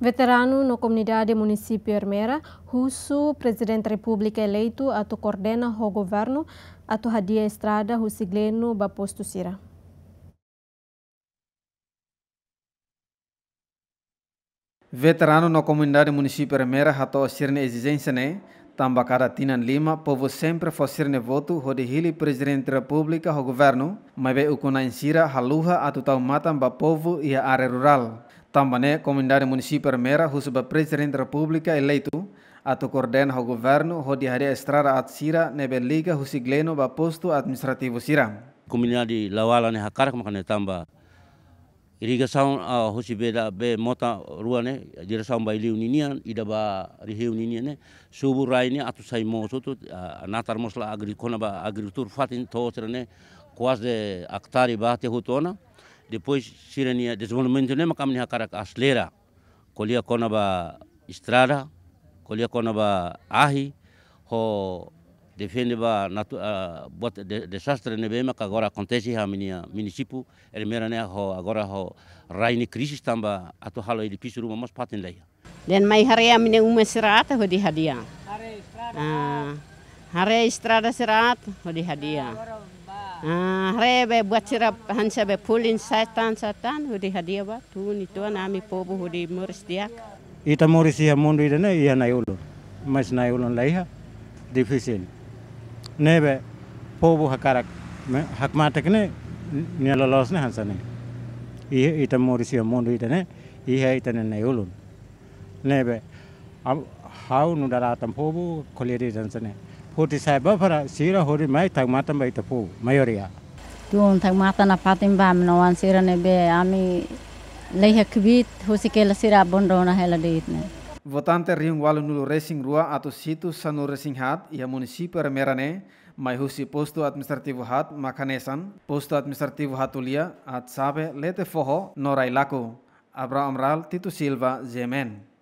Veterano na comunidade município Hermera, Russo, presidente da República eleito, ato coordena o governo, ato radia estrada, Russigleno, Baposto Sira. Veterano na comunidade município Hermera, rato sirne exigência, né? cada tina Lima, povo sempre fosirne voto, rodihili presidente da república, o governo, mas o kunansira, haluha, atutaumatan, ba povo e a área rural. Também comunidade município Armeira, o presidente da República eleito, ato coordena o governo, o de Hare Estrada Atsira, Nebeliga, o Sigleno, o posto administrativo Sira. Comunidade Lawala, né, Hakara, como que tamba irrigação a husibeda be mota rua né direção ba iliu ninian ida ba rihiu ninian né subu rai atu sai mo soto natar mosla agrikona ba agritur fatin to né de hectare ba te hutona depois sirenia desenvolvimento nem makamni hakara acelera kolia kona ba estrada kolia kona ba ahi ho defende ba natu uh, bot de, desastre ne bema ka agora acontece ha município ele mera ho agora ho raini crisis tamba atu halo ele pisu mas patin leia den mai harea mine uma serata ho di hadia hare estrada istara ah, hare estrada ho di hadia Ah, rebe buatira be pulin setan-setan, hudi hadiah ba ni tu nami pobu hudi muris diak ita muris ya mundu ida ne iya nai ulu mas nai laiha difisil nebe pobu hakarak hakmatik ne nyala los ne hansane iya ita muris ya mundu ida ne iya ita ne nai ulu nebe hau nudara tampobu koleri hansane 45 bafara sira hori mai tak mata mai tapu mayoria tuon tak mata na patim ba mnawan sira ne be ami leiha kibit husikela sira bondona hela deitne votante riung walu nulo racing rua atau situ sanu racing hat ia municipio merane mai husi posto administrativo hat makanesan posto administrativo hatulia at sabe lete foho norai laku Abraham Ral Tito Silva Jemen